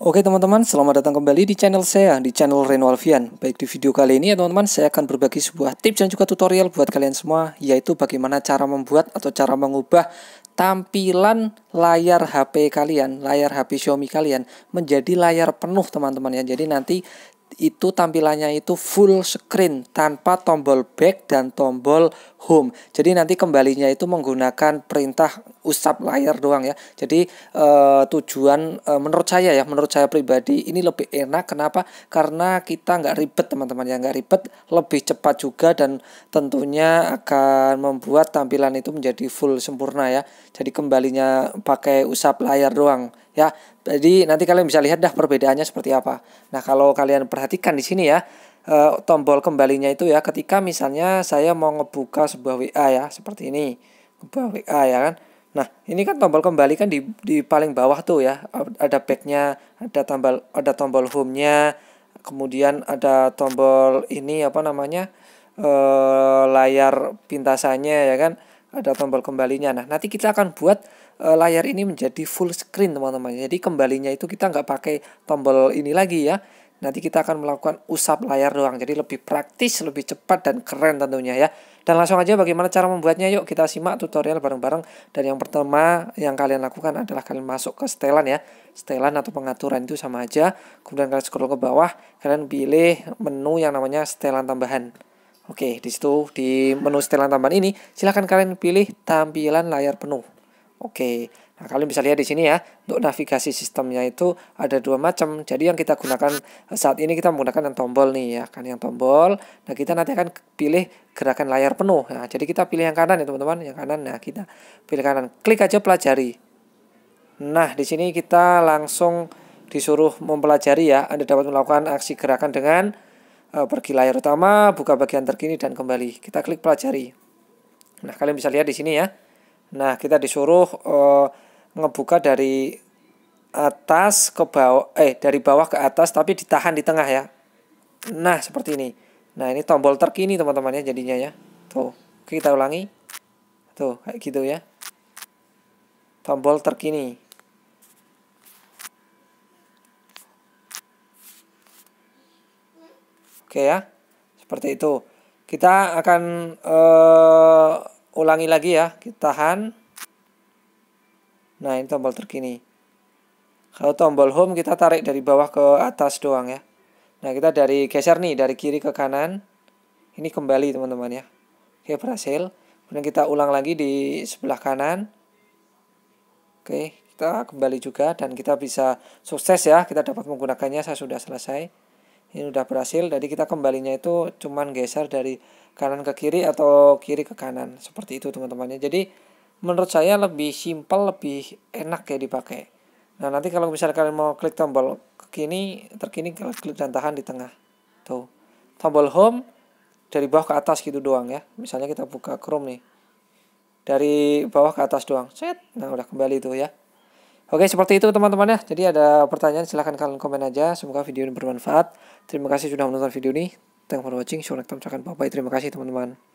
Oke teman-teman, selamat datang kembali di channel saya, di channel Reno Alfian. Baik di video kali ini ya teman-teman, saya akan berbagi sebuah tips dan juga tutorial buat kalian semua, yaitu bagaimana cara membuat atau cara mengubah tampilan layar HP kalian, layar HP Xiaomi kalian menjadi layar penuh teman-teman ya. Jadi nanti itu tampilannya itu full screen tanpa tombol back dan tombol home. Jadi nanti kembalinya itu menggunakan perintah usap layar doang ya. Jadi e, tujuan e, menurut saya ya, menurut saya pribadi ini lebih enak. Kenapa? Karena kita nggak ribet teman-teman ya, nggak ribet, lebih cepat juga dan tentunya akan membuat tampilan itu menjadi full sempurna ya. Jadi kembalinya pakai usap layar doang ya. Jadi nanti kalian bisa lihat dah perbedaannya seperti apa. Nah, kalau kalian perhatikan di sini ya, e, tombol kembalinya itu ya ketika misalnya saya mau ngebuka sebuah WA ya, seperti ini. sebuah WA ya kan. Nah, ini kan tombol kembali kan di di paling bawah tuh ya. Ada backnya, ada tombol ada tombol home-nya, kemudian ada tombol ini apa namanya? E, layar pintasannya ya kan ada tombol kembalinya. Nah, nanti kita akan buat e, layar ini menjadi full screen, teman-teman. Jadi kembalinya itu kita nggak pakai tombol ini lagi ya. Nanti kita akan melakukan usap layar doang. Jadi lebih praktis, lebih cepat, dan keren tentunya ya. Dan langsung aja bagaimana cara membuatnya. Yuk kita simak tutorial bareng-bareng. Dan yang pertama yang kalian lakukan adalah kalian masuk ke setelan ya. Setelan atau pengaturan itu sama aja. Kemudian kalian scroll ke bawah. Kalian pilih menu yang namanya setelan tambahan. Oke, di situ di menu setelan tambahan ini, silahkan kalian pilih tampilan layar penuh. Oke, nah kalian bisa lihat di sini ya, untuk navigasi sistemnya itu ada dua macam. Jadi yang kita gunakan eh, saat ini kita menggunakan yang tombol nih ya, kan yang tombol. Nah kita nanti akan pilih gerakan layar penuh. Nah jadi kita pilih yang kanan ya teman-teman, yang kanan. Nah kita pilih kanan, klik aja pelajari. Nah di sini kita langsung disuruh mempelajari ya, Anda dapat melakukan aksi gerakan dengan Eh, pergi layar utama, buka bagian terkini dan kembali. Kita klik pelajari. Nah, kalian bisa lihat di sini ya. Nah, kita disuruh uh, ngebuka dari atas ke bawah eh dari bawah ke atas tapi ditahan di tengah ya. Nah, seperti ini. Nah, ini tombol terkini teman-teman ya jadinya ya. Tuh. kita ulangi. Tuh, kayak gitu ya. Tombol terkini. Oke ya. Seperti itu. Kita akan uh, ulangi lagi ya. Kita tahan. Nah, ini tombol terkini. Kalau tombol home kita tarik dari bawah ke atas doang ya. Nah, kita dari geser nih dari kiri ke kanan. Ini kembali teman-teman ya. Oke, berhasil. Kemudian kita ulang lagi di sebelah kanan. Oke, kita kembali juga dan kita bisa sukses ya. Kita dapat menggunakannya. Saya sudah selesai ini udah berhasil jadi kita kembalinya itu cuman geser dari kanan ke kiri atau kiri ke kanan seperti itu teman-temannya jadi menurut saya lebih simpel lebih enak ya dipakai nah nanti kalau misalnya kalian mau klik tombol kini terkini kalau klik dan tahan di tengah tuh tombol home dari bawah ke atas gitu doang ya misalnya kita buka Chrome nih dari bawah ke atas doang set nah udah kembali tuh ya Oke, seperti itu teman-teman ya. Jadi ada pertanyaan silahkan kalian komen aja. Semoga video ini bermanfaat. Terima kasih sudah menonton video ini. Thanks for watching. Selamat time bye-bye. Terima kasih teman-teman.